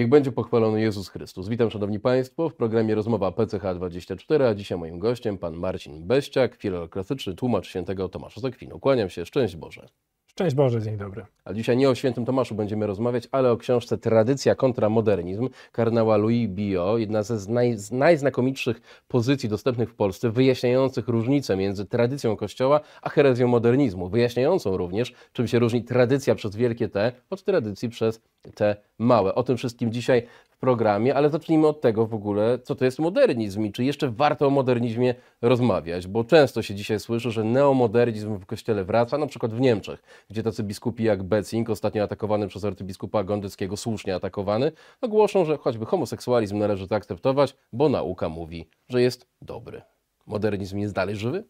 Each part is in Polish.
Niech będzie pochwalony Jezus Chrystus. Witam Szanowni Państwo w programie Rozmowa PCH24, a dzisiaj moim gościem pan Marcin Beściak, filolog klasyczny, tłumacz świętego Tomasza Zakwinu. Kłaniam się, szczęść Boże. Szczęść Boże, dzień dobry. A dzisiaj nie o świętym Tomaszu będziemy rozmawiać, ale o książce Tradycja kontra modernizm kardynała Louis Bio, jedna ze naj, z najznakomitszych pozycji dostępnych w Polsce, wyjaśniających różnicę między tradycją Kościoła a herezją modernizmu, wyjaśniającą również, czym się różni tradycja przez wielkie T od tradycji przez te małe. O tym wszystkim dzisiaj programie, ale zacznijmy od tego w ogóle, co to jest modernizm i czy jeszcze warto o modernizmie rozmawiać, bo często się dzisiaj słyszy, że neomodernizm w kościele wraca, na przykład w Niemczech, gdzie tacy biskupi jak Betzing, ostatnio atakowany przez arcybiskupa Gondyckiego, słusznie atakowany, ogłoszą, no że choćby homoseksualizm należy zaakceptować, bo nauka mówi, że jest dobry. Modernizm jest dalej żywy?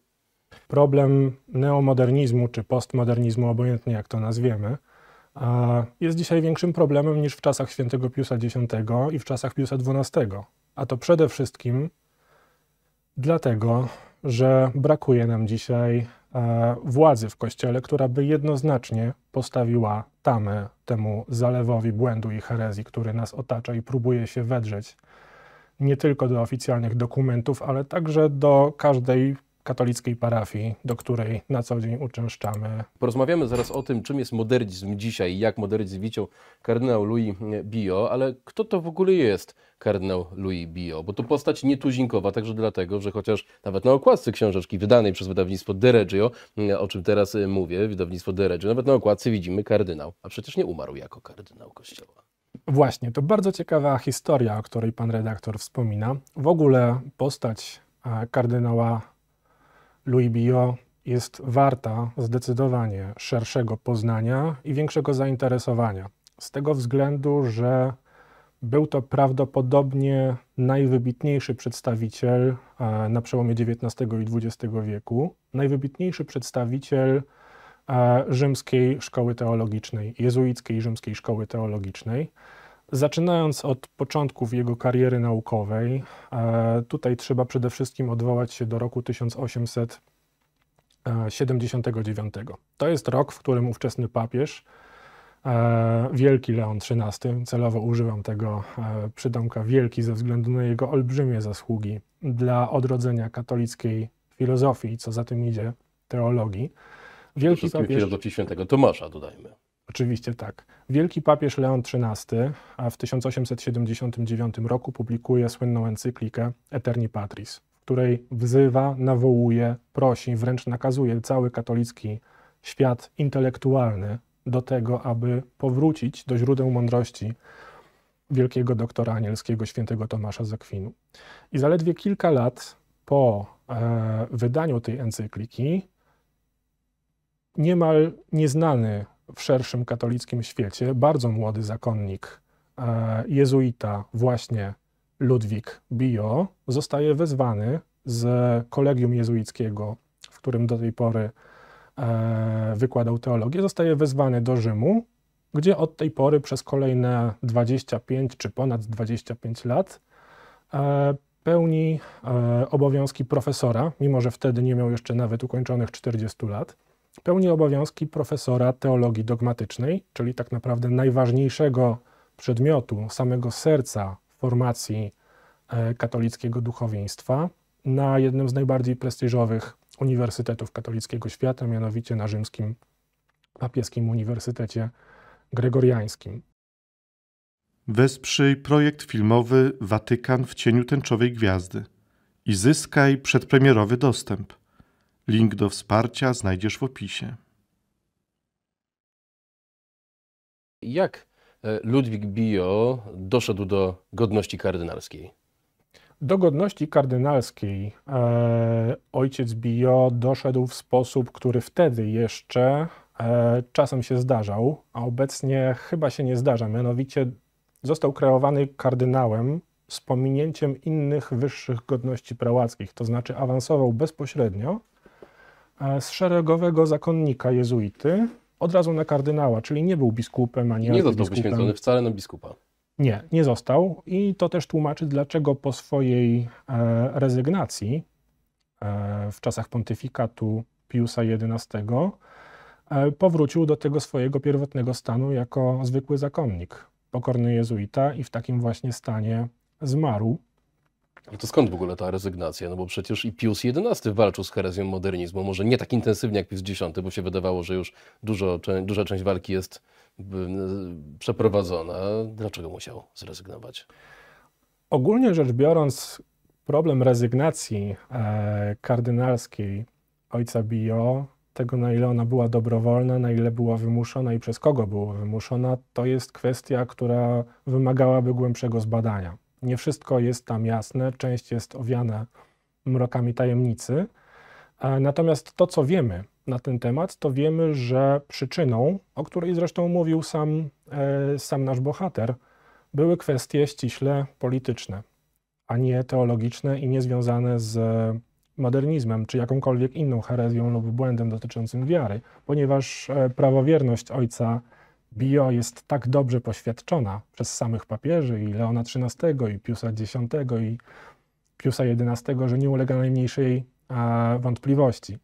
Problem neomodernizmu czy postmodernizmu, obojętnie jak to nazwiemy, jest dzisiaj większym problemem niż w czasach świętego Piusa X i w czasach Piusa XII. A to przede wszystkim dlatego, że brakuje nam dzisiaj e, władzy w Kościele, która by jednoznacznie postawiła tamę temu zalewowi błędu i herezji, który nas otacza i próbuje się wedrzeć nie tylko do oficjalnych dokumentów, ale także do każdej katolickiej parafii, do której na co dzień uczęszczamy. Porozmawiamy zaraz o tym, czym jest modernizm dzisiaj i jak modernizm widział kardynał Louis Bio, ale kto to w ogóle jest kardynał Louis Bio? Bo to postać nietuzinkowa, także dlatego, że chociaż nawet na okładce książeczki wydanej przez wydawnictwo Reggio, mm, o czym teraz y, mówię, wydawnictwo Dereggio, nawet na okładce widzimy kardynał, a przecież nie umarł jako kardynał kościoła. Właśnie, to bardzo ciekawa historia, o której pan redaktor wspomina. W ogóle postać kardynała Louis Billot jest warta zdecydowanie szerszego poznania i większego zainteresowania. Z tego względu, że był to prawdopodobnie najwybitniejszy przedstawiciel e, na przełomie XIX i XX wieku, najwybitniejszy przedstawiciel e, rzymskiej szkoły teologicznej, jezuickiej rzymskiej szkoły teologicznej. Zaczynając od początków jego kariery naukowej, e, tutaj trzeba przede wszystkim odwołać się do roku 1879. To jest rok, w którym ówczesny papież, e, wielki Leon XIII, celowo używam tego e, przydomka wielki ze względu na jego olbrzymie zasługi dla odrodzenia katolickiej filozofii, co za tym idzie, teologii. Wielki papież... Filozofii świętego Tomasza, dodajmy. Oczywiście tak. Wielki papież Leon XIII w 1879 roku publikuje słynną encyklikę Eterni Patris, w której wzywa, nawołuje, prosi, wręcz nakazuje cały katolicki świat intelektualny do tego, aby powrócić do źródeł mądrości wielkiego doktora anielskiego świętego Tomasza Zakwinu. I zaledwie kilka lat po e, wydaniu tej encykliki niemal nieznany w szerszym katolickim świecie bardzo młody zakonnik e, jezuita, właśnie Ludwik Bio, zostaje wezwany z kolegium jezuickiego, w którym do tej pory e, wykładał teologię, zostaje wezwany do Rzymu, gdzie od tej pory przez kolejne 25 czy ponad 25 lat e, pełni obowiązki profesora, mimo że wtedy nie miał jeszcze nawet ukończonych 40 lat pełni obowiązki profesora teologii dogmatycznej, czyli tak naprawdę najważniejszego przedmiotu, samego serca formacji e, katolickiego duchowieństwa na jednym z najbardziej prestiżowych uniwersytetów katolickiego świata, mianowicie na rzymskim papieskim uniwersytecie gregoriańskim. Wesprzyj projekt filmowy Watykan w cieniu tęczowej gwiazdy i zyskaj przedpremierowy dostęp. Link do wsparcia znajdziesz w opisie. Jak e, Ludwik Bio doszedł do godności kardynalskiej? Do godności kardynalskiej e, ojciec Bio doszedł w sposób, który wtedy jeszcze e, czasem się zdarzał, a obecnie chyba się nie zdarza. Mianowicie został kreowany kardynałem z pominięciem innych wyższych godności prałackich, to znaczy awansował bezpośrednio E, z szeregowego zakonnika jezuity od razu na kardynała, czyli nie był biskupem ani Nie został poświęcony wcale na biskupa. Nie, nie został i to też tłumaczy, dlaczego po swojej e, rezygnacji e, w czasach pontyfikatu Piusa XI powrócił do tego swojego pierwotnego stanu jako zwykły zakonnik, pokorny jezuita i w takim właśnie stanie zmarł. Ale no to skąd w ogóle ta rezygnacja? No bo przecież i Pius XI walczył z herezją modernizmu, może nie tak intensywnie jak Pius X, bo się wydawało, że już dużo, duża część walki jest y, przeprowadzona. Dlaczego musiał zrezygnować? Ogólnie rzecz biorąc, problem rezygnacji e, kardynalskiej ojca Bio, tego na ile ona była dobrowolna, na ile była wymuszona i przez kogo była wymuszona, to jest kwestia, która wymagałaby głębszego zbadania. Nie wszystko jest tam jasne, część jest owiana mrokami tajemnicy. E, natomiast to, co wiemy na ten temat, to wiemy, że przyczyną, o której zresztą mówił sam, e, sam nasz bohater, były kwestie ściśle polityczne, a nie teologiczne i niezwiązane z modernizmem czy jakąkolwiek inną herezją lub błędem dotyczącym wiary, ponieważ e, prawowierność ojca Bio jest tak dobrze poświadczona przez samych papieży i Leona XIII, i Piusa X, i Piusa XI, że nie ulega najmniejszej e, wątpliwości.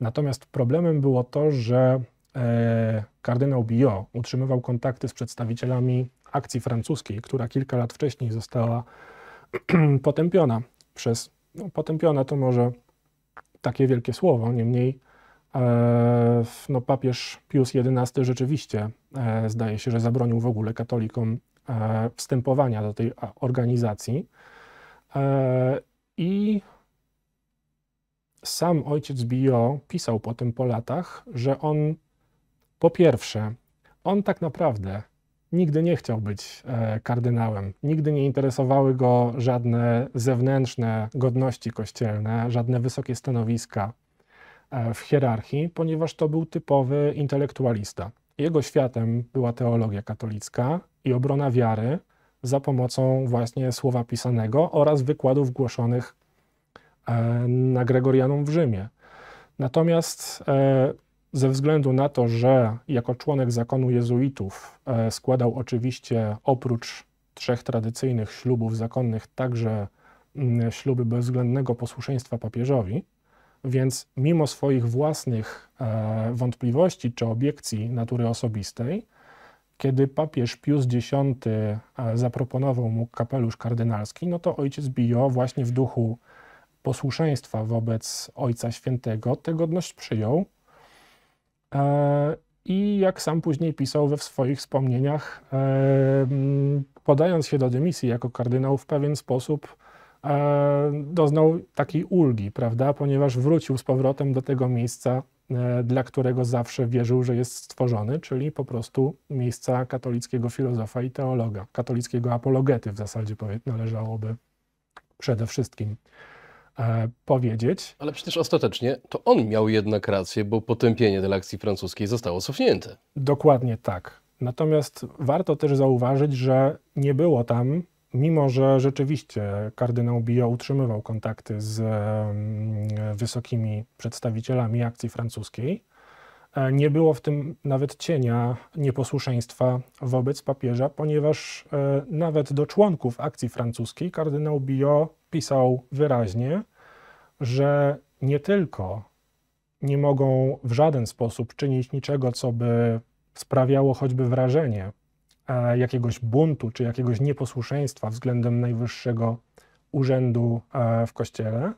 Natomiast problemem było to, że e, kardynał Bio utrzymywał kontakty z przedstawicielami akcji francuskiej, która kilka lat wcześniej została potępiona przez, no, potępiona to może takie wielkie słowo, niemniej E, no, papież Pius XI rzeczywiście e, zdaje się, że zabronił w ogóle katolikom e, wstępowania do tej organizacji. I sam ojciec Bio pisał po tym, po latach, że on po pierwsze, on tak naprawdę nigdy nie chciał być kardynałem, nigdy nie interesowały go żadne zewnętrzne godności kościelne, żadne wysokie stanowiska E, w hierarchii, ponieważ to był typowy intelektualista. Jego światem była teologia katolicka i obrona wiary za pomocą właśnie słowa pisanego oraz wykładów głoszonych e, na Gregorianum w Rzymie. Natomiast e, ze względu na to, że jako członek zakonu jezuitów składał oczywiście oprócz trzech tradycyjnych ślubów zakonnych także mm, śluby bezwzględnego posłuszeństwa papieżowi, więc mimo swoich własnych e, wątpliwości czy obiekcji natury osobistej, kiedy papież Pius X e, zaproponował mu kapelusz kardynalski, no to ojciec Bio właśnie w duchu posłuszeństwa wobec Ojca Świętego tę godność przyjął. E, I jak sam później pisał we swoich wspomnieniach, podając się do dymisji jako kardynał, w pewien sposób E, doznał takiej ulgi, prawda, ponieważ wrócił z powrotem do tego miejsca, e, dla którego zawsze wierzył, że jest stworzony, czyli po prostu miejsca katolickiego filozofa i teologa, katolickiego apologety w zasadzie należałoby przede wszystkim e, powiedzieć. Ale przecież ostatecznie to on miał jednak rację, bo potępienie tej akcji francuskiej zostało cofnięte. Dokładnie tak. Natomiast warto też zauważyć, że nie było tam mimo że rzeczywiście kardynał Bio utrzymywał kontakty z wysokimi przedstawicielami akcji francuskiej, e, nie było w tym nawet cienia nieposłuszeństwa wobec papieża, ponieważ e, nawet do członków akcji francuskiej kardynał Bio pisał wyraźnie, że nie tylko nie mogą w żaden sposób czynić niczego, co by sprawiało choćby wrażenie E, jakiegoś buntu czy jakiegoś nieposłuszeństwa względem najwyższego urzędu e, w kościele,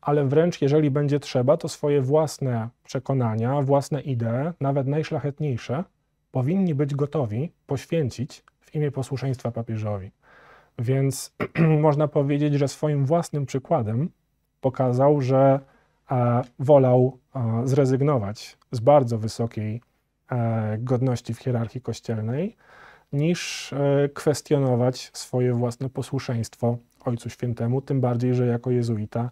ale wręcz jeżeli będzie trzeba, to swoje własne przekonania, własne idee, nawet najszlachetniejsze, powinni być gotowi poświęcić w imię posłuszeństwa papieżowi. Więc można powiedzieć, że swoim własnym przykładem pokazał, że e, wolał zrezygnować z bardzo wysokiej godności w hierarchii kościelnej, niż e, kwestionować swoje własne posłuszeństwo Ojcu Świętemu, tym bardziej, że jako jezuita,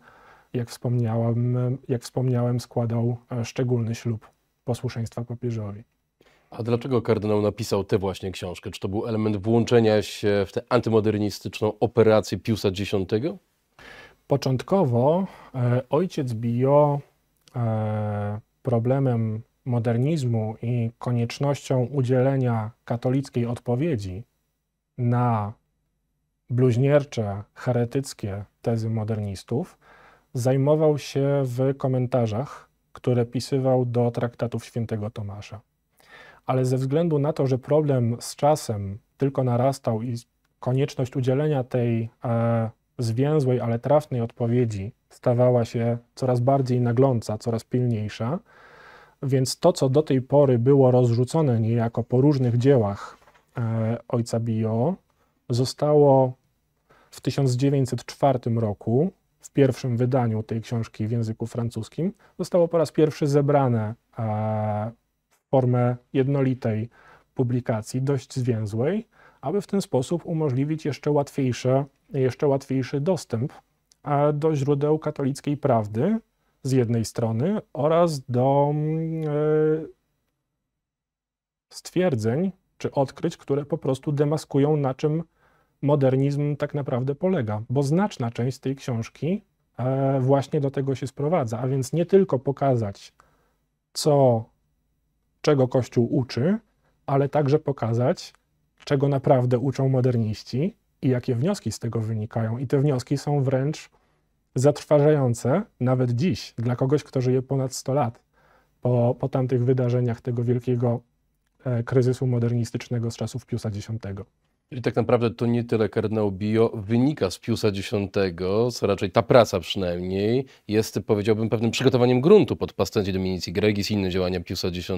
jak wspomniałem, jak wspomniałem składał e, szczególny ślub posłuszeństwa papieżowi. A dlaczego kardynał napisał tę właśnie książkę? Czy to był element włączenia się w tę antymodernistyczną operację Piusa X? Początkowo e, ojciec Bio problemem modernizmu i koniecznością udzielenia katolickiej odpowiedzi na bluźniercze, heretyckie tezy modernistów, zajmował się w komentarzach, które pisywał do traktatów świętego Tomasza. Ale ze względu na to, że problem z czasem tylko narastał i konieczność udzielenia tej e, zwięzłej, ale trafnej odpowiedzi stawała się coraz bardziej nagląca, coraz pilniejsza, więc to, co do tej pory było rozrzucone niejako po różnych dziełach e, ojca Bio, zostało w 1904 roku, w pierwszym wydaniu tej książki w języku francuskim, zostało po raz pierwszy zebrane e, w formę jednolitej publikacji, dość zwięzłej, aby w ten sposób umożliwić jeszcze, łatwiejsze, jeszcze łatwiejszy dostęp e, do źródeł katolickiej prawdy, z jednej strony oraz do e, stwierdzeń czy odkryć, które po prostu demaskują, na czym modernizm tak naprawdę polega, bo znaczna część tej książki e, właśnie do tego się sprowadza, a więc nie tylko pokazać, co, czego Kościół uczy, ale także pokazać, czego naprawdę uczą moderniści i jakie wnioski z tego wynikają. I te wnioski są wręcz zatrważające nawet dziś dla kogoś, kto żyje ponad 100 lat po, po tamtych wydarzeniach tego wielkiego e, kryzysu modernistycznego z czasów Piusa X. Czyli tak naprawdę to nie tyle kardynał Bio wynika z Piusa X, co raczej ta praca przynajmniej jest, powiedziałbym, pewnym przygotowaniem gruntu pod pastencie Dominici Gregis i inne działania Piusa X.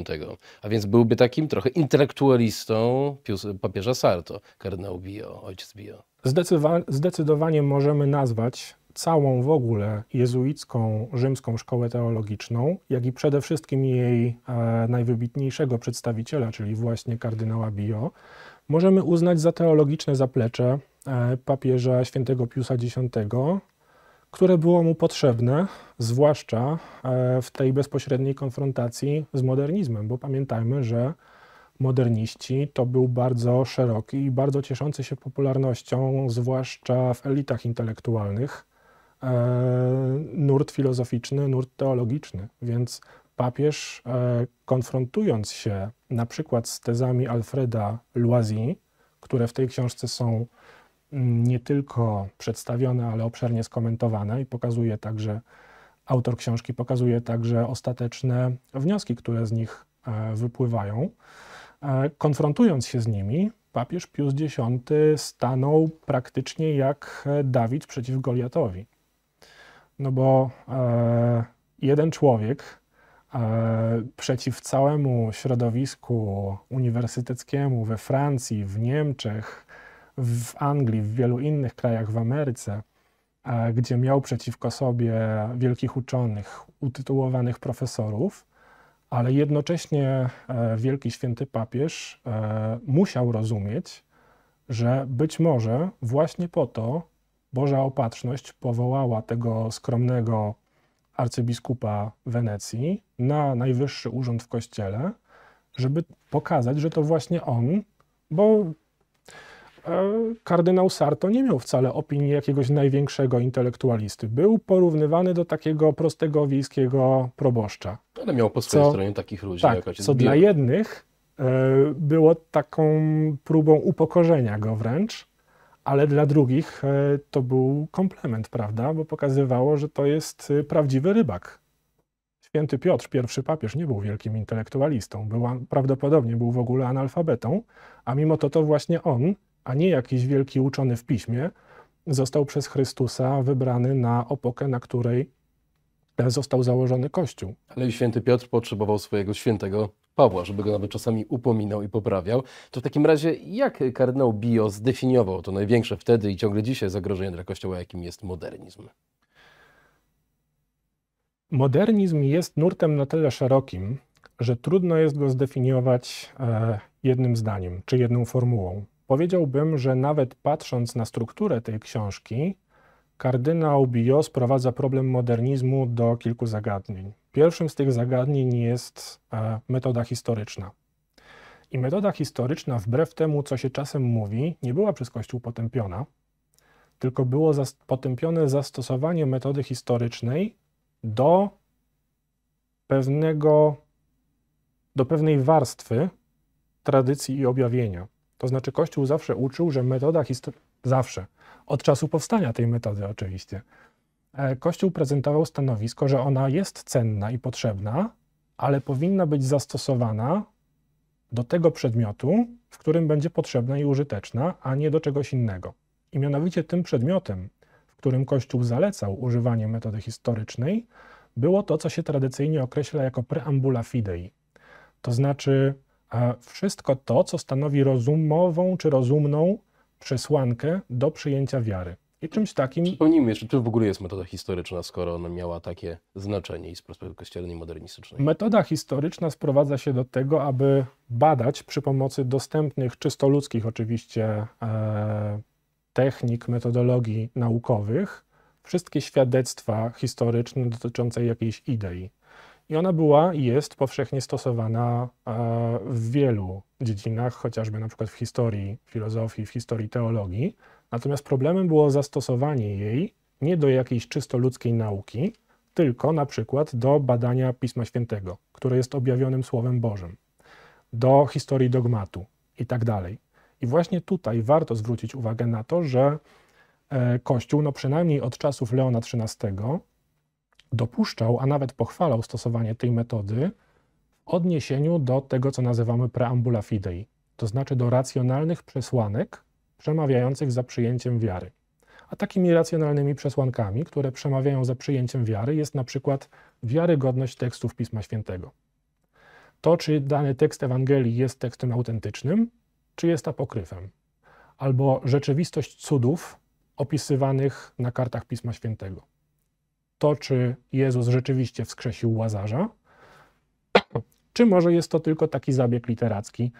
A więc byłby takim trochę intelektualistą Pius, papieża Sarto, kardynał Bio, ojciec Bio. Zdecydowa- zdecydowanie możemy nazwać całą w ogóle jezuicką rzymską szkołę teologiczną, jak i przede wszystkim jej e, najwybitniejszego przedstawiciela, czyli właśnie kardynała Bio, możemy uznać za teologiczne zaplecze e, papieża świętego Piusa X, które było mu potrzebne, zwłaszcza e, w tej bezpośredniej konfrontacji z modernizmem, bo pamiętajmy, że moderniści to był bardzo szeroki i bardzo cieszący się popularnością, zwłaszcza w elitach intelektualnych E, nurt filozoficzny, nurt teologiczny. Więc papież, e, konfrontując się na przykład z tezami Alfreda Loisy, które w tej książce są mm, nie tylko przedstawione, ale obszernie skomentowane i pokazuje także, autor książki pokazuje także ostateczne wnioski, które z nich e, wypływają. Konfrontując się z nimi, papież Pius X stanął praktycznie jak Dawid przeciw Goliatowi. No bo e, jeden człowiek e, przeciw całemu środowisku uniwersyteckiemu we Francji, w Niemczech, w Anglii, w wielu innych krajach w Ameryce, e, gdzie miał przeciwko sobie wielkich uczonych, utytułowanych profesorów, ale jednocześnie e, wielki święty papież e, musiał rozumieć, że być może właśnie po to, Boża opatrzność powołała tego skromnego arcybiskupa Wenecji na najwyższy urząd w kościele, żeby pokazać, że to właśnie on, bo e, kardynał Sarto nie miał wcale opinii jakiegoś największego intelektualisty. Był porównywany do takiego prostego wiejskiego proboszcza. Ale miał po swojej co, stronie takich ludzi. Tak, co dla jednych e, było taką próbą upokorzenia go wręcz, ale dla drugich e, to był komplement, prawda? Bo pokazywało, że to jest e, prawdziwy rybak. Święty Piotr, pierwszy papież, nie był wielkim intelektualistą, był, prawdopodobnie był w ogóle analfabetą, a mimo to to właśnie on, a nie jakiś wielki uczony w piśmie, został przez Chrystusa wybrany na opokę, na której e, został założony Kościół. Ale i święty Piotr potrzebował swojego świętego Pawła, żeby go nawet czasami upominał i poprawiał. To w takim razie, jak kardynał Bio zdefiniował to największe wtedy i ciągle dzisiaj zagrożenie dla Kościoła, jakim jest modernizm? Modernizm jest nurtem na tyle szerokim, że trudno jest go zdefiniować e, jednym zdaniem czy jedną formułą. Powiedziałbym, że nawet patrząc na strukturę tej książki, Kardynał Bio sprowadza problem modernizmu do kilku zagadnień. Pierwszym z tych zagadnień jest e, metoda historyczna. I metoda historyczna, wbrew temu, co się czasem mówi, nie była przez Kościół potępiona, tylko było zas potępione zastosowanie metody historycznej do pewnego, do pewnej warstwy tradycji i objawienia. To znaczy, Kościół zawsze uczył, że metoda historyczna, zawsze, od czasu powstania tej metody oczywiście. E, Kościół prezentował stanowisko, że ona jest cenna i potrzebna, ale powinna być zastosowana do tego przedmiotu, w którym będzie potrzebna i użyteczna, a nie do czegoś innego. I mianowicie tym przedmiotem, w którym Kościół zalecał używanie metody historycznej, było to, co się tradycyjnie określa jako preambula fidei. To znaczy e, wszystko to, co stanowi rozumową czy rozumną przesłankę do przyjęcia wiary. I czymś takim. Przypomnijmy jeszcze, czy w ogóle jest metoda historyczna, skoro ona miała takie znaczenie i z perspektywy kościelnej modernistycznej. Metoda historyczna sprowadza się do tego, aby badać przy pomocy dostępnych, czysto ludzkich oczywiście, e, technik, metodologii naukowych, wszystkie świadectwa historyczne dotyczące jakiejś idei. I ona była i jest powszechnie stosowana e, w wielu dziedzinach, chociażby na przykład w historii filozofii, w historii teologii. Natomiast problemem było zastosowanie jej nie do jakiejś czysto ludzkiej nauki, tylko na przykład do badania Pisma Świętego, które jest objawionym Słowem Bożym, do historii dogmatu i tak dalej. I właśnie tutaj warto zwrócić uwagę na to, że e, Kościół, no przynajmniej od czasów Leona XIII, dopuszczał, a nawet pochwalał stosowanie tej metody w odniesieniu do tego, co nazywamy preambula fidei, to znaczy do racjonalnych przesłanek przemawiających za przyjęciem wiary. A takimi racjonalnymi przesłankami, które przemawiają za przyjęciem wiary, jest na przykład wiarygodność tekstów Pisma Świętego. To, czy dany tekst Ewangelii jest tekstem autentycznym, czy jest apokryfem, albo rzeczywistość cudów opisywanych na kartach Pisma Świętego to, czy Jezus rzeczywiście wskrzesił łazarza, czy może jest to tylko taki zabieg literacki,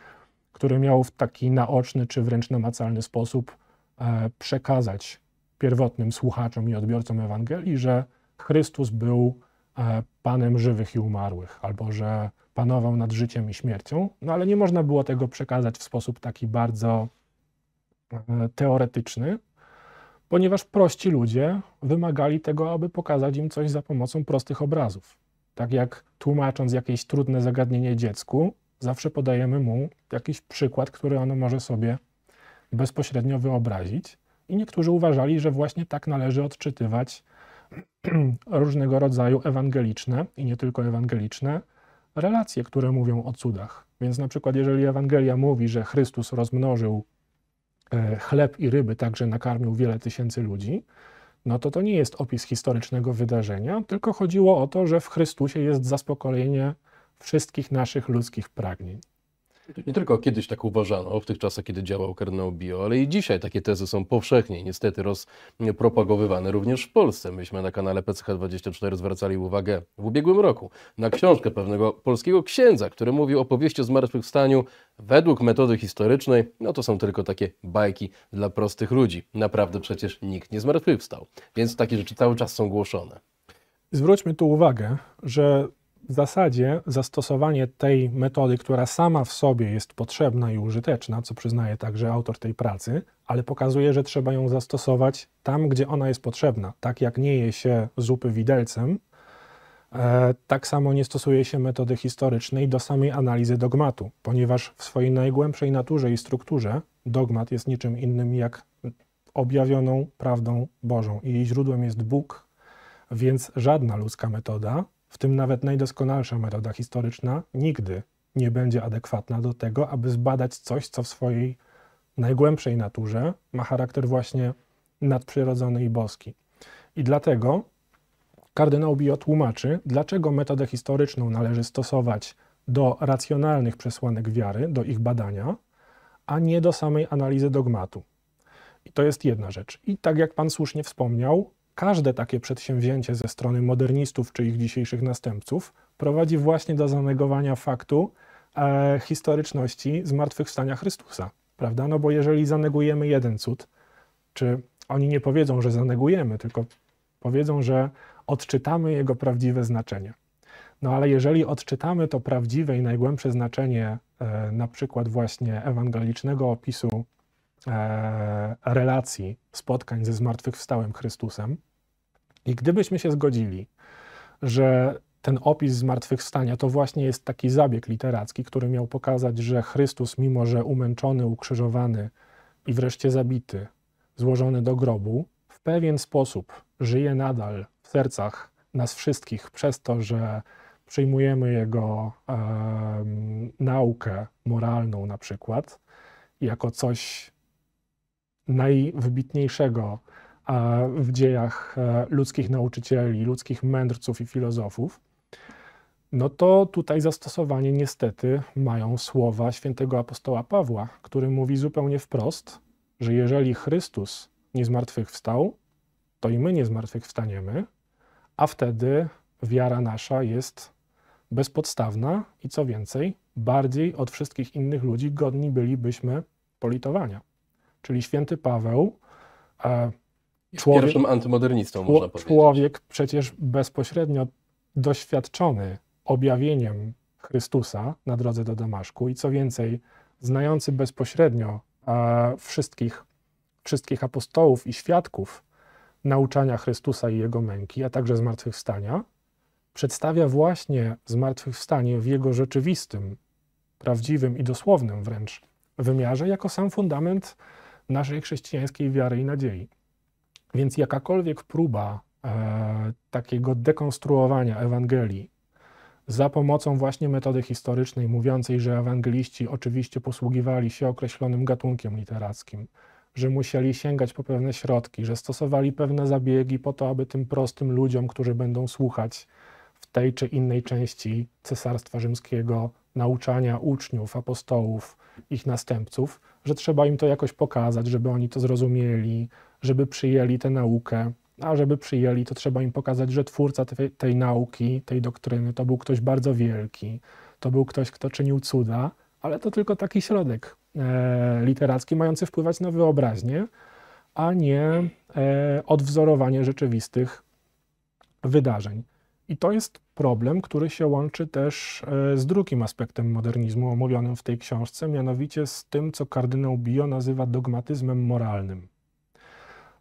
który miał w taki naoczny czy wręcz namacalny sposób e, przekazać pierwotnym słuchaczom i odbiorcom Ewangelii, że Chrystus był e, Panem żywych i umarłych, albo że panował nad życiem i śmiercią, no ale nie można było tego przekazać w sposób taki bardzo e, teoretyczny, ponieważ prości ludzie wymagali tego, aby pokazać im coś za pomocą prostych obrazów. Tak jak tłumacząc jakieś trudne zagadnienie dziecku, zawsze podajemy mu jakiś przykład, który ono może sobie bezpośrednio wyobrazić. I niektórzy uważali, że właśnie tak należy odczytywać różnego rodzaju ewangeliczne i nie tylko ewangeliczne relacje, które mówią o cudach. Więc na przykład, jeżeli Ewangelia mówi, że Chrystus rozmnożył E, chleb i ryby także nakarmił wiele tysięcy ludzi, no to to nie jest opis historycznego wydarzenia, tylko chodziło o to, że w Chrystusie jest zaspokojenie wszystkich naszych ludzkich pragnień. Nie tylko kiedyś tak uważano, w tych czasach, kiedy działał karneł bio, ale i dzisiaj takie tezy są powszechnie niestety rozpropagowywane również w Polsce. Myśmy na kanale PCH24 zwracali uwagę w ubiegłym roku na książkę pewnego polskiego księdza, który mówił o powieści o zmartwychwstaniu według metody historycznej, no to są tylko takie bajki dla prostych ludzi. Naprawdę przecież nikt nie zmartwychwstał, więc takie rzeczy cały czas są głoszone. Zwróćmy tu uwagę, że w zasadzie zastosowanie tej metody, która sama w sobie jest potrzebna i użyteczna, co przyznaje także autor tej pracy, ale pokazuje, że trzeba ją zastosować tam, gdzie ona jest potrzebna. Tak jak nie je się zupy widelcem, e, tak samo nie stosuje się metody historycznej do samej analizy dogmatu, ponieważ w swojej najgłębszej naturze i strukturze dogmat jest niczym innym jak objawioną prawdą Bożą i jej źródłem jest Bóg, więc żadna ludzka metoda w tym nawet najdoskonalsza metoda historyczna, nigdy nie będzie adekwatna do tego, aby zbadać coś, co w swojej najgłębszej naturze ma charakter właśnie nadprzyrodzony i boski. I dlatego kardynał Bio tłumaczy, dlaczego metodę historyczną należy stosować do racjonalnych przesłanek wiary, do ich badania, a nie do samej analizy dogmatu. I to jest jedna rzecz. I tak jak Pan słusznie wspomniał, Każde takie przedsięwzięcie ze strony modernistów czy ich dzisiejszych następców prowadzi właśnie do zanegowania faktu e, historyczności zmartwychwstania Chrystusa, prawda? No bo jeżeli zanegujemy jeden cud, czy oni nie powiedzą, że zanegujemy, tylko powiedzą, że odczytamy jego prawdziwe znaczenie. No ale jeżeli odczytamy to prawdziwe i najgłębsze znaczenie, e, na przykład właśnie ewangelicznego opisu E, relacji, spotkań ze zmartwychwstałym Chrystusem. I gdybyśmy się zgodzili, że ten opis zmartwychwstania to właśnie jest taki zabieg literacki, który miał pokazać, że Chrystus, mimo że umęczony, ukrzyżowany i wreszcie zabity, złożony do grobu, w pewien sposób żyje nadal w sercach nas wszystkich przez to, że przyjmujemy jego e, naukę moralną na przykład jako coś najwybitniejszego w dziejach e, ludzkich nauczycieli, ludzkich mędrców i filozofów, no to tutaj zastosowanie niestety mają słowa świętego apostoła Pawła, który mówi zupełnie wprost, że jeżeli Chrystus nie zmartwychwstał, to i my nie zmartwychwstaniemy, a wtedy wiara nasza jest bezpodstawna i co więcej, bardziej od wszystkich innych ludzi godni bylibyśmy politowania czyli święty Paweł. E, człowiek, pierwszym antymodernistą, można powiedzieć. Człowiek przecież bezpośrednio doświadczony objawieniem Chrystusa na drodze do Damaszku i co więcej, znający bezpośrednio e, wszystkich, wszystkich apostołów i świadków nauczania Chrystusa i jego męki, a także zmartwychwstania, przedstawia właśnie zmartwychwstanie w jego rzeczywistym, prawdziwym i dosłownym wręcz wymiarze jako sam fundament naszej chrześcijańskiej wiary i nadziei. Więc jakakolwiek próba e, takiego dekonstruowania Ewangelii za pomocą właśnie metody historycznej, mówiącej, że ewangeliści oczywiście posługiwali się określonym gatunkiem literackim, że musieli sięgać po pewne środki, że stosowali pewne zabiegi po to, aby tym prostym ludziom, którzy będą słuchać w tej czy innej części Cesarstwa Rzymskiego, nauczania uczniów, apostołów, ich następców, że trzeba im to jakoś pokazać, żeby oni to zrozumieli, żeby przyjęli tę naukę. A żeby przyjęli, to trzeba im pokazać, że twórca tej, tej nauki, tej doktryny, to był ktoś bardzo wielki, to był ktoś, kto czynił cuda, ale to tylko taki środek e, literacki, mający wpływać na wyobraźnię, a nie e, odwzorowanie rzeczywistych wydarzeń. I to jest problem, który się łączy też e, z drugim aspektem modernizmu omówionym w tej książce, mianowicie z tym, co kardynał Bio nazywa dogmatyzmem moralnym.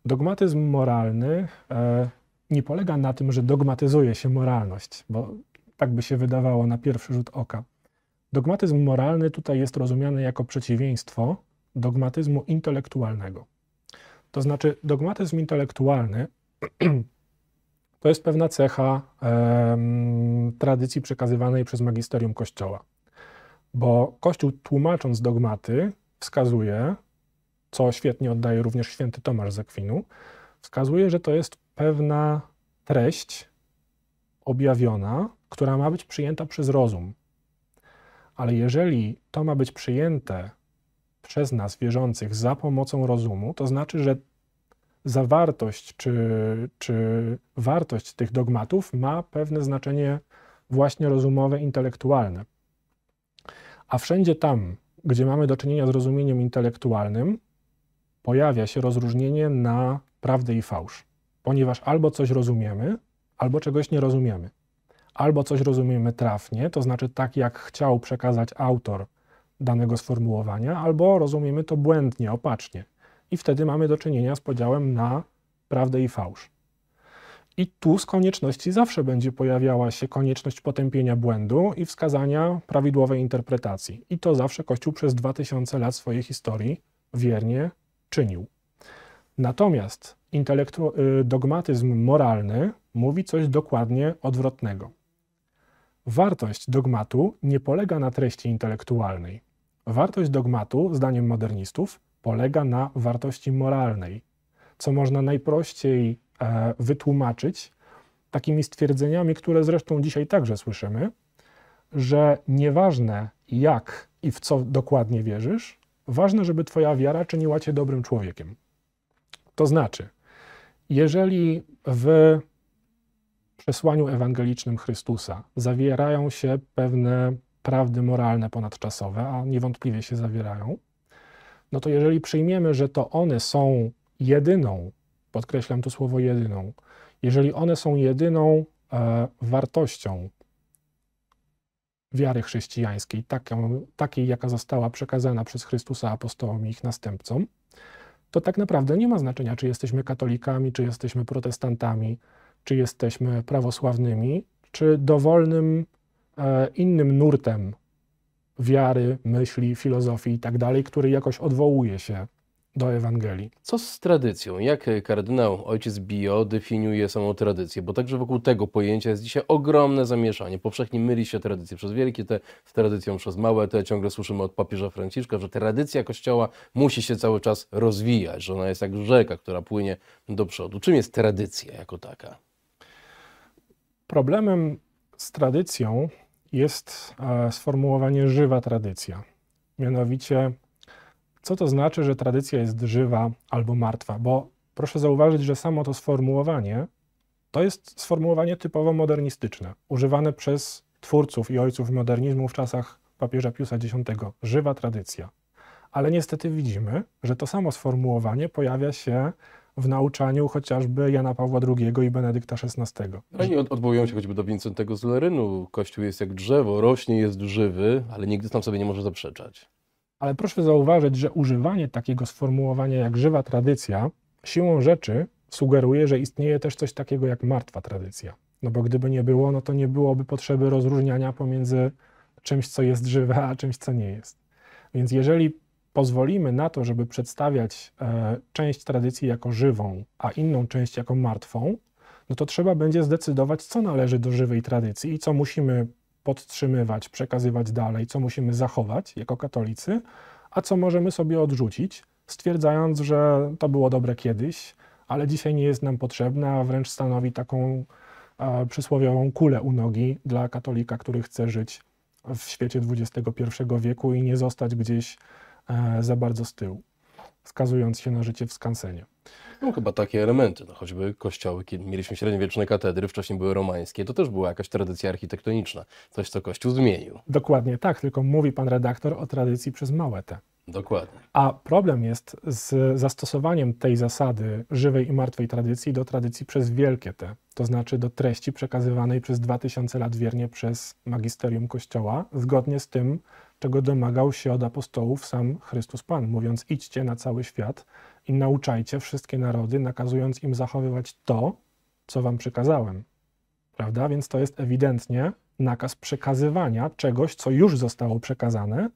Dogmatyzm moralny e, nie polega na tym, że dogmatyzuje się moralność, bo tak by się wydawało na pierwszy rzut oka. Dogmatyzm moralny tutaj jest rozumiany jako przeciwieństwo dogmatyzmu intelektualnego. To znaczy, dogmatyzm intelektualny To jest pewna cecha tradycji przekazywanej przez magisterium Kościoła. Bo Kościół, tłumacząc dogmaty, wskazuje, co świetnie oddaje również święty Tomasz Zekwinu, wskazuje, że to jest pewna treść objawiona, która ma być przyjęta przez rozum. Ale jeżeli to ma być przyjęte przez nas wierzących za pomocą rozumu, to znaczy, że zawartość czy, czy wartość tych dogmatów ma pewne znaczenie właśnie rozumowe, intelektualne. A wszędzie tam, gdzie mamy do czynienia z rozumieniem intelektualnym, pojawia się rozróżnienie na prawdę i fałsz, ponieważ albo coś rozumiemy, albo czegoś nie rozumiemy. Albo coś rozumiemy trafnie, to znaczy tak, jak chciał przekazać autor danego sformułowania, albo rozumiemy to błędnie, opacznie i wtedy mamy do czynienia z podziałem na prawdę i fałsz. I tu z konieczności zawsze będzie pojawiała się konieczność potępienia błędu i wskazania prawidłowej interpretacji. I to zawsze Kościół przez 2000 lat swojej historii wiernie czynił. Natomiast y, dogmatyzm moralny mówi coś dokładnie odwrotnego. Wartość dogmatu nie polega na treści intelektualnej. Wartość dogmatu, zdaniem modernistów, polega na wartości moralnej, co można najprościej e, wytłumaczyć takimi stwierdzeniami, które zresztą dzisiaj także słyszymy, że nieważne jak i w co dokładnie wierzysz, ważne, żeby Twoja wiara czyniła Cię dobrym człowiekiem. To znaczy, jeżeli w przesłaniu ewangelicznym Chrystusa zawierają się pewne prawdy moralne ponadczasowe, a niewątpliwie się zawierają, no to jeżeli przyjmiemy, że to one są jedyną, podkreślam to słowo jedyną, jeżeli one są jedyną e, wartością wiary chrześcijańskiej, taką, takiej, jaka została przekazana przez Chrystusa apostołom i ich następcom, to tak naprawdę nie ma znaczenia, czy jesteśmy katolikami, czy jesteśmy protestantami, czy jesteśmy prawosławnymi, czy dowolnym e, innym nurtem wiary, myśli, filozofii itd., tak który jakoś odwołuje się do Ewangelii. Co z tradycją? Jak kardynał ojciec Bio definiuje samą tradycję? Bo także wokół tego pojęcia jest dzisiaj ogromne zamieszanie. Powszechnie myli się tradycję przez wielkie te z tradycją przez małe te. Ciągle słyszymy od papieża Franciszka, że tradycja Kościoła musi się cały czas rozwijać, że ona jest jak rzeka, która płynie do przodu. Czym jest tradycja jako taka? Problemem z tradycją jest e, sformułowanie żywa tradycja. Mianowicie, co to znaczy, że tradycja jest żywa albo martwa? Bo proszę zauważyć, że samo to sformułowanie to jest sformułowanie typowo modernistyczne, używane przez twórców i ojców modernizmu w czasach papieża Piusa X. Żywa tradycja. Ale niestety widzimy, że to samo sformułowanie pojawia się w nauczaniu chociażby Jana Pawła II i Benedykta XVI. Oni odwołują się choćby do Wincentego z Lerynu. Kościół jest jak drzewo, rośnie, jest żywy, ale nigdy tam sobie nie może zaprzeczać. Ale proszę zauważyć, że używanie takiego sformułowania jak żywa tradycja siłą rzeczy sugeruje, że istnieje też coś takiego jak martwa tradycja. No bo gdyby nie było, no to nie byłoby potrzeby rozróżniania pomiędzy czymś, co jest żywe, a czymś, co nie jest. Więc jeżeli pozwolimy na to, żeby przedstawiać e, część tradycji jako żywą, a inną część jako martwą, no to trzeba będzie zdecydować, co należy do żywej tradycji i co musimy podtrzymywać, przekazywać dalej, co musimy zachować jako katolicy, a co możemy sobie odrzucić, stwierdzając, że to było dobre kiedyś, ale dzisiaj nie jest nam potrzebne, a wręcz stanowi taką e, przysłowiową kulę u nogi dla katolika, który chce żyć w świecie XXI wieku i nie zostać gdzieś E, za bardzo z tyłu, wskazując się na życie w skansenie. No chyba takie elementy, no choćby kościoły, kiedy mieliśmy średniowieczne katedry, wcześniej były romańskie, to też była jakaś tradycja architektoniczna, coś co Kościół zmienił. Dokładnie tak, tylko mówi pan redaktor o tradycji przez małe te. Dokładnie. A problem jest z zastosowaniem tej zasady żywej i martwej tradycji do tradycji przez wielkie te, to znaczy do treści przekazywanej przez 2000 lat wiernie przez magisterium Kościoła, zgodnie z tym, czego domagał się od apostołów sam Chrystus Pan, mówiąc: Idźcie na cały świat i nauczajcie wszystkie narody, nakazując im zachowywać to, co wam przekazałem”. Prawda? Więc to jest ewidentnie nakaz przekazywania czegoś, co już zostało przekazane,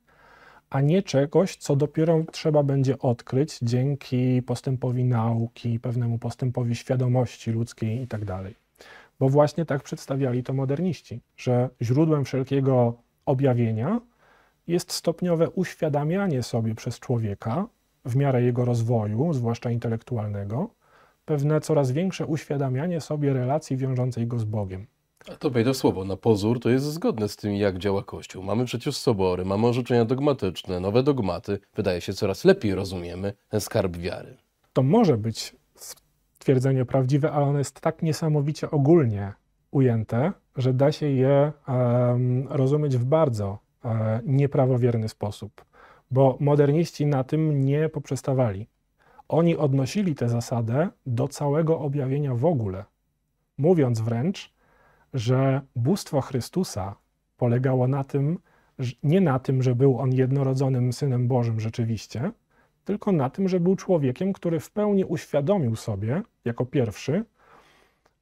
a nie czegoś, co dopiero trzeba będzie odkryć dzięki postępowi nauki, pewnemu postępowi świadomości ludzkiej itd. Tak Bo właśnie tak przedstawiali to moderniści, że źródłem wszelkiego objawienia jest stopniowe uświadamianie sobie przez człowieka w miarę jego rozwoju, zwłaszcza intelektualnego, pewne coraz większe uświadamianie sobie relacji wiążącej go z Bogiem. A to wejdę w słowo. Na pozór to jest zgodne z tym, jak działa Kościół. Mamy przecież sobory, mamy orzeczenia dogmatyczne, nowe dogmaty. Wydaje się, coraz lepiej rozumiemy ten skarb wiary. To może być stwierdzenie prawdziwe, ale ono jest tak niesamowicie ogólnie ujęte, że da się je um, rozumieć w bardzo E, nieprawowierny sposób, bo moderniści na tym nie poprzestawali. Oni odnosili tę zasadę do całego objawienia w ogóle, mówiąc wręcz, że bóstwo Chrystusa polegało na tym, nie na tym, że był on jednorodzonym synem Bożym rzeczywiście, tylko na tym, że był człowiekiem, który w pełni uświadomił sobie, jako pierwszy,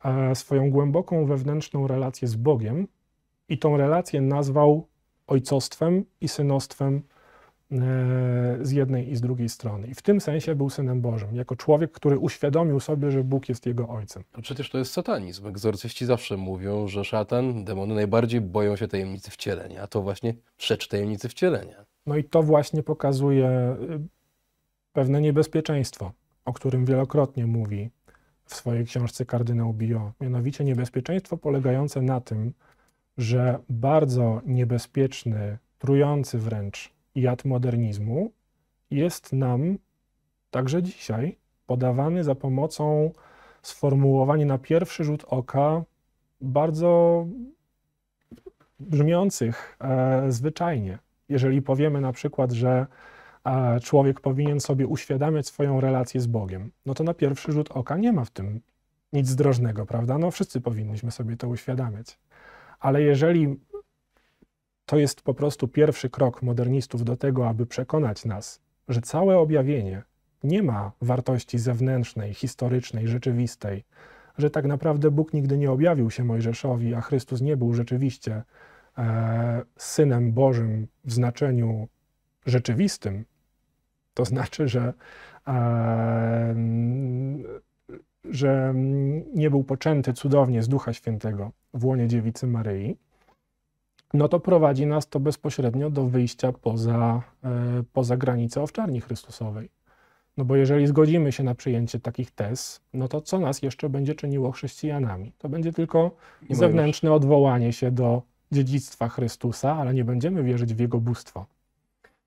e, swoją głęboką wewnętrzną relację z Bogiem i tą relację nazwał ojcostwem i synostwem e, z jednej i z drugiej strony. I w tym sensie był synem Bożym, jako człowiek, który uświadomił sobie, że Bóg jest jego ojcem. A no przecież to jest satanizm. Egzorcyści zawsze mówią, że szatan, demony najbardziej boją się tajemnicy wcielenia, a to właśnie przecz tajemnicy wcielenia. No i to właśnie pokazuje y, pewne niebezpieczeństwo, o którym wielokrotnie mówi w swojej książce kardynał Bio, mianowicie niebezpieczeństwo polegające na tym, że bardzo niebezpieczny, trujący wręcz jad modernizmu jest nam także dzisiaj podawany za pomocą sformułowań na pierwszy rzut oka bardzo brzmiących e, zwyczajnie. Jeżeli powiemy na przykład, że e, człowiek powinien sobie uświadamiać swoją relację z Bogiem, no to na pierwszy rzut oka nie ma w tym nic zdrożnego, prawda? No wszyscy powinniśmy sobie to uświadamiać ale jeżeli to jest po prostu pierwszy krok modernistów do tego, aby przekonać nas, że całe objawienie nie ma wartości zewnętrznej, historycznej, rzeczywistej, że tak naprawdę Bóg nigdy nie objawił się Mojżeszowi, a Chrystus nie był rzeczywiście e, synem Bożym w znaczeniu rzeczywistym, to znaczy, że e, że mm, nie był poczęty cudownie z Ducha Świętego w łonie dziewicy Maryi, no to prowadzi nas to bezpośrednio do wyjścia poza, e, poza granicę owczarni Chrystusowej. No bo jeżeli zgodzimy się na przyjęcie takich tez, no to co nas jeszcze będzie czyniło chrześcijanami? To będzie tylko zewnętrzne odwołanie się do dziedzictwa Chrystusa, ale nie będziemy wierzyć w Jego bóstwo.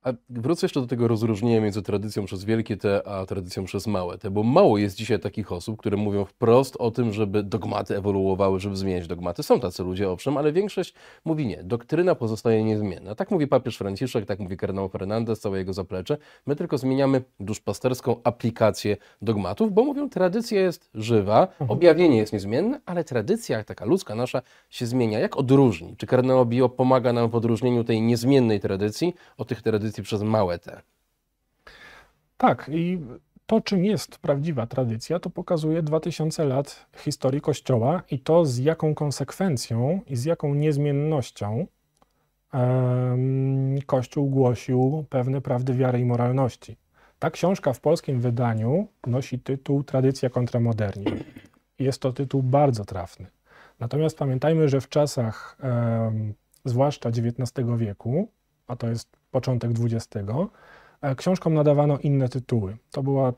A wrócę jeszcze do tego rozróżnienia między tradycją przez wielkie te a tradycją przez małe te, bo mało jest dzisiaj takich osób, które mówią wprost o tym, żeby dogmaty ewoluowały, żeby zmieniać dogmaty. Są tacy ludzie, owszem, ale większość mówi nie, doktryna pozostaje niezmienna. Tak mówi papież Franciszek, tak mówi kardynał Fernandez, całe jego zaplecze. My tylko zmieniamy duszpasterską aplikację dogmatów, bo mówią, tradycja jest żywa, mhm. objawienie jest niezmienne, ale tradycja, taka ludzka nasza, się zmienia. Jak odróżni? Czy kardynał Bio pomaga nam w odróżnieniu tej niezmiennej tradycji od tych tradycji tradycji przez małe te. Tak, i to, czym jest prawdziwa tradycja, to pokazuje 2000 lat historii Kościoła i to, z jaką konsekwencją i z jaką niezmiennością Kościół głosił pewne prawdy wiary i moralności. Ta książka w polskim wydaniu nosi tytuł Tradycja kontra modernizm. Jest to tytuł bardzo trafny. Natomiast pamiętajmy, że w czasach zwłaszcza XIX wieku a to jest początek XX, e, książkom nadawano inne tytuły. To była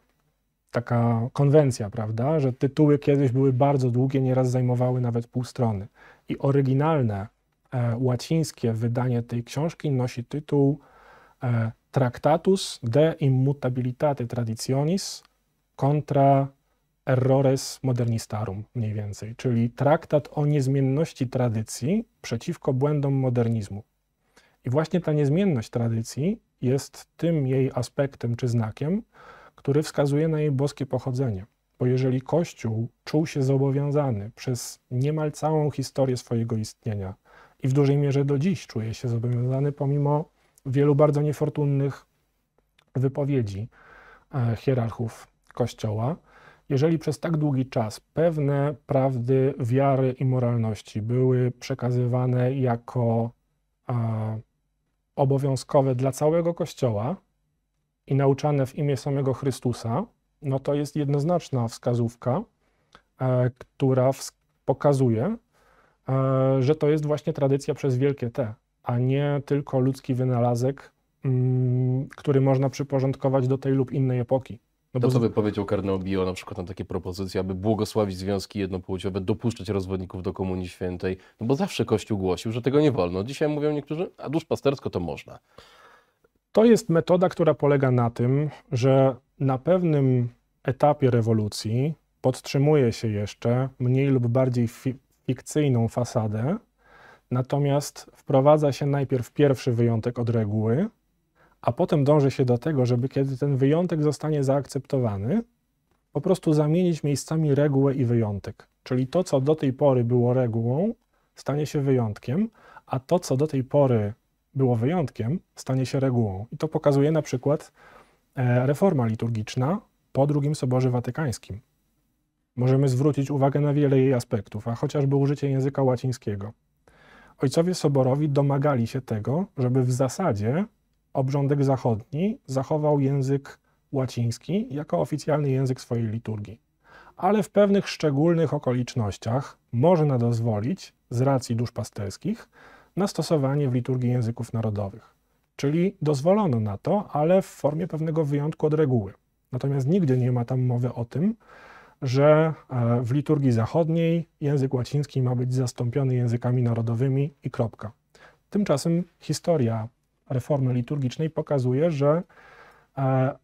taka konwencja, prawda, że tytuły kiedyś były bardzo długie, nieraz zajmowały nawet pół strony. I oryginalne e, łacińskie wydanie tej książki nosi tytuł e, Tractatus de Immutabilitate Traditionis contra Errores Modernistarum, mniej więcej, czyli traktat o niezmienności tradycji przeciwko błędom modernizmu. I właśnie ta niezmienność tradycji jest tym jej aspektem czy znakiem, który wskazuje na jej boskie pochodzenie. Bo jeżeli Kościół czuł się zobowiązany przez niemal całą historię swojego istnienia i w dużej mierze do dziś czuje się zobowiązany, pomimo wielu bardzo niefortunnych wypowiedzi e, hierarchów Kościoła, jeżeli przez tak długi czas pewne prawdy wiary i moralności były przekazywane jako obowiązkowe dla całego Kościoła i nauczane w imię samego Chrystusa, no to jest jednoznaczna wskazówka, e, która pokazuje, e, że to jest właśnie tradycja przez wielkie T, a nie tylko ludzki wynalazek, mm, który można przyporządkować do tej lub innej epoki. No to, bo... co by powiedział Karnał Bio, na przykład na takie propozycje, aby błogosławić związki jednopłciowe, dopuszczać rozwodników do Komunii Świętej, no bo zawsze Kościół głosił, że tego nie wolno. Dzisiaj mówią niektórzy, a duszpastersko to można. To jest metoda, która polega na tym, że na pewnym etapie rewolucji podtrzymuje się jeszcze mniej lub bardziej fi fikcyjną fasadę, natomiast wprowadza się najpierw pierwszy wyjątek od reguły, a potem dąży się do tego, żeby kiedy ten wyjątek zostanie zaakceptowany, po prostu zamienić miejscami regułę i wyjątek. Czyli to, co do tej pory było regułą, stanie się wyjątkiem, a to, co do tej pory było wyjątkiem, stanie się regułą. I to pokazuje na przykład e, reforma liturgiczna po II Soborze Watykańskim. Możemy zwrócić uwagę na wiele jej aspektów, a chociażby użycie języka łacińskiego. Ojcowie Soborowi domagali się tego, żeby w zasadzie obrządek zachodni zachował język łaciński jako oficjalny język swojej liturgii. Ale w pewnych szczególnych okolicznościach można dozwolić, z racji duszpasterskich, na stosowanie w liturgii języków narodowych. Czyli dozwolono na to, ale w formie pewnego wyjątku od reguły. Natomiast nigdzie nie ma tam mowy o tym, że e, w liturgii zachodniej język łaciński ma być zastąpiony językami narodowymi i kropka. Tymczasem historia reformy liturgicznej pokazuje, że e,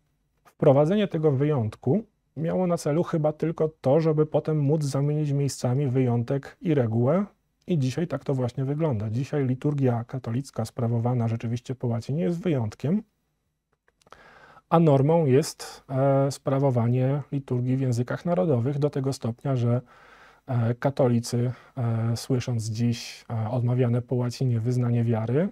wprowadzenie tego wyjątku miało na celu chyba tylko to, żeby potem móc zamienić miejscami wyjątek i regułę. I dzisiaj tak to właśnie wygląda. Dzisiaj liturgia katolicka sprawowana rzeczywiście po łacinie jest wyjątkiem, a normą jest e, sprawowanie liturgii w językach narodowych do tego stopnia, że e, katolicy, słysząc dziś odmawiane po łacinie wyznanie wiary,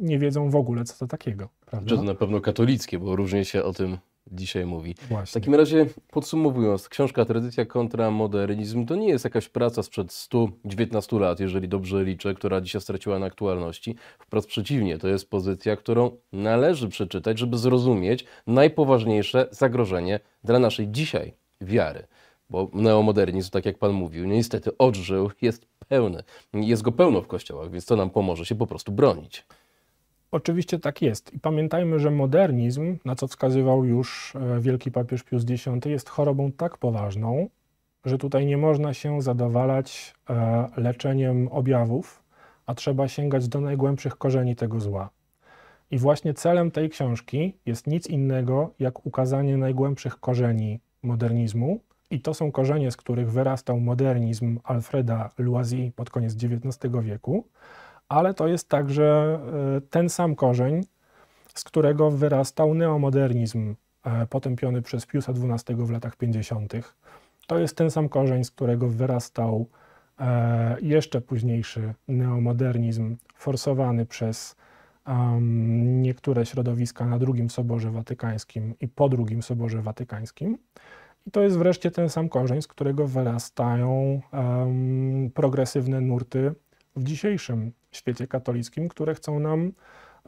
nie wiedzą w ogóle, co to takiego. Prawda? to na pewno katolickie, bo różnie się o tym dzisiaj mówi. Właśnie. W takim razie podsumowując, książka Tradycja kontra modernizm to nie jest jakaś praca sprzed 119 lat, jeżeli dobrze liczę, która dzisiaj straciła na aktualności. Wprost przeciwnie, to jest pozycja, którą należy przeczytać, żeby zrozumieć najpoważniejsze zagrożenie dla naszej dzisiaj wiary. Bo neomodernizm, tak jak Pan mówił, niestety odżył, jest pełny. Jest go pełno w kościołach, więc to nam pomoże się po prostu bronić. Oczywiście tak jest. I pamiętajmy, że modernizm, na co wskazywał już e, wielki papież Pius X, jest chorobą tak poważną, że tutaj nie można się zadowalać e, leczeniem objawów, a trzeba sięgać do najgłębszych korzeni tego zła. I właśnie celem tej książki jest nic innego jak ukazanie najgłębszych korzeni modernizmu. I to są korzenie, z których wyrastał modernizm Alfreda Loisy pod koniec XIX wieku ale to jest także e, ten sam korzeń, z którego wyrastał neomodernizm e, potępiony przez Piusa XII w latach 50. To jest ten sam korzeń, z którego wyrastał e, jeszcze późniejszy neomodernizm forsowany przez niektóre środowiska na II Soborze Watykańskim i po II Soborze Watykańskim. I to jest wreszcie ten sam korzeń, z którego wyrastają um, progresywne nurty w dzisiejszym świecie katolickim, które chcą nam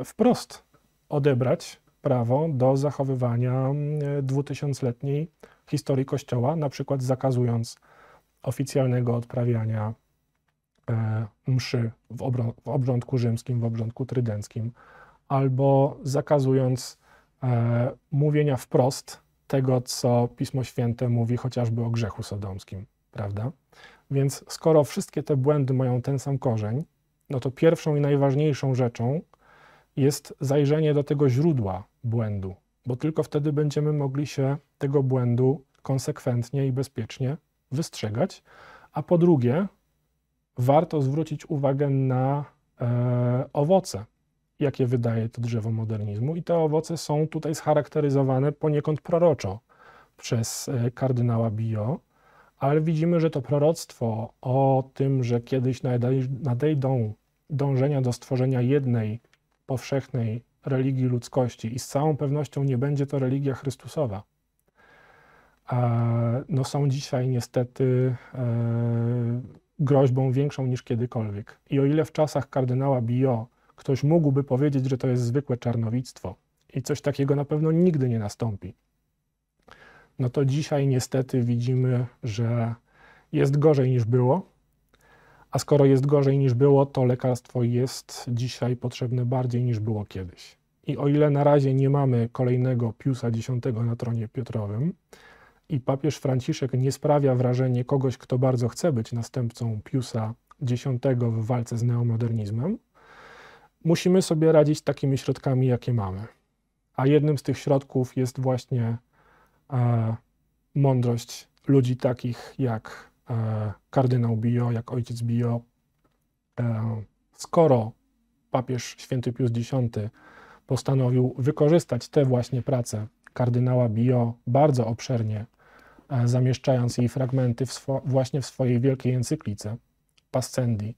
wprost odebrać prawo do zachowywania mm, dwutysiącletniej historii Kościoła, na przykład zakazując oficjalnego odprawiania e, mszy w, obrządku rzymskim, w obrządku trydenckim, albo zakazując e, mówienia wprost tego, co Pismo Święte mówi chociażby o grzechu sodomskim, prawda? Więc skoro wszystkie te błędy mają ten sam korzeń, no to pierwszą i najważniejszą rzeczą jest zajrzenie do tego źródła błędu, bo tylko wtedy będziemy mogli się tego błędu konsekwentnie i bezpiecznie wystrzegać. A po drugie, warto zwrócić uwagę na e, owoce, jakie wydaje to drzewo modernizmu, i te owoce są tutaj scharakteryzowane poniekąd proroczo przez e, kardynała Bio ale widzimy, że to proroctwo o tym, że kiedyś nadejdą dążenia do stworzenia jednej powszechnej religii ludzkości i z całą pewnością nie będzie to religia Chrystusowa. E, no są dzisiaj niestety e, groźbą większą niż kiedykolwiek. I o ile w czasach kardynała Bio ktoś mógłby powiedzieć, że to jest zwykłe czarnowictwo i coś takiego na pewno nigdy nie nastąpi, no to dzisiaj niestety widzimy, że jest gorzej niż było. A skoro jest gorzej niż było, to lekarstwo jest dzisiaj potrzebne bardziej niż było kiedyś. I o ile na razie nie mamy kolejnego Piusa X na tronie Piotrowym i papież Franciszek nie sprawia wrażenia kogoś, kto bardzo chce być następcą Piusa X w walce z neomodernizmem, musimy sobie radzić takimi środkami, jakie mamy. A jednym z tych środków jest właśnie e, mądrość ludzi takich jak e, kardynał Bio, jak ojciec Bio. E, skoro papież święty Pius X postanowił wykorzystać te właśnie prace kardynała Bio bardzo obszernie, e, zamieszczając jej fragmenty w właśnie w swojej wielkiej encyklice Pascendi,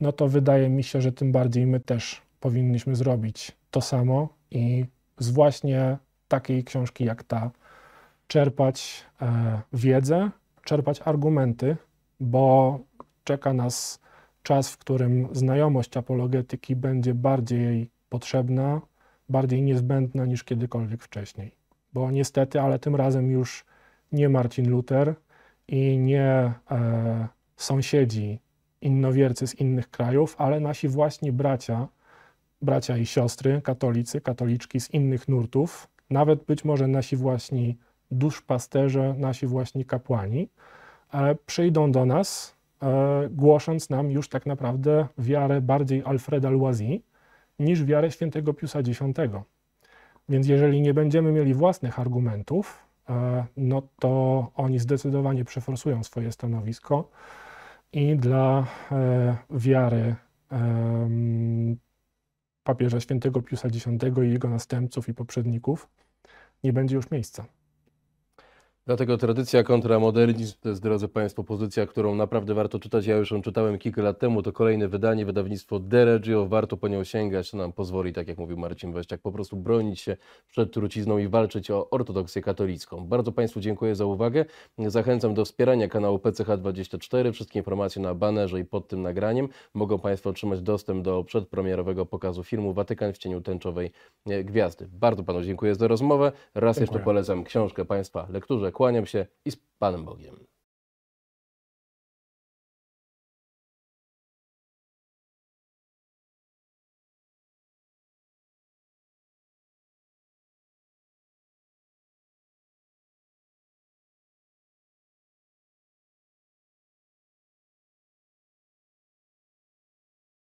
no to wydaje mi się, że tym bardziej my też powinniśmy zrobić to samo i z właśnie takiej książki jak ta czerpać e, wiedzę, czerpać argumenty, bo czeka nas czas, w którym znajomość apologetyki będzie bardziej potrzebna, bardziej niezbędna niż kiedykolwiek wcześniej. Bo niestety, ale tym razem już nie Marcin Luther i nie e, sąsiedzi innowiercy z innych krajów, ale nasi właśnie bracia, bracia i siostry, katolicy, katoliczki z innych nurtów, nawet być może nasi właśnie duszpasterze, nasi właśnie kapłani, e, przyjdą do nas, e, głosząc nam już tak naprawdę wiarę bardziej Alfreda Loisy niż wiarę świętego Piusa X. Więc jeżeli nie będziemy mieli własnych argumentów, e, no to oni zdecydowanie przeforsują swoje stanowisko i dla wiary papieża świętego Piusa X i jego następców i poprzedników nie będzie już miejsca. Dlatego tradycja kontra to jest, drodzy Państwo, pozycja, którą naprawdę warto czytać. Ja już ją czytałem kilka lat temu. To kolejne wydanie, wydawnictwo Deregio. Warto po nią sięgać. To nam pozwoli, tak jak mówił Marcin Weściak, po prostu bronić się przed trucizną i walczyć o ortodoksję katolicką. Bardzo Państwu dziękuję za uwagę. Zachęcam do wspierania kanału PCH24. Wszystkie informacje na banerze i pod tym nagraniem. Mogą Państwo otrzymać dostęp do przedpremierowego pokazu filmu Watykan w cieniu tęczowej e, gwiazdy. Bardzo Panu dziękuję za rozmowę. Raz dziękuję. jeszcze polecam książkę Państwa lekturze Kłaniam się i z Panem Bogiem.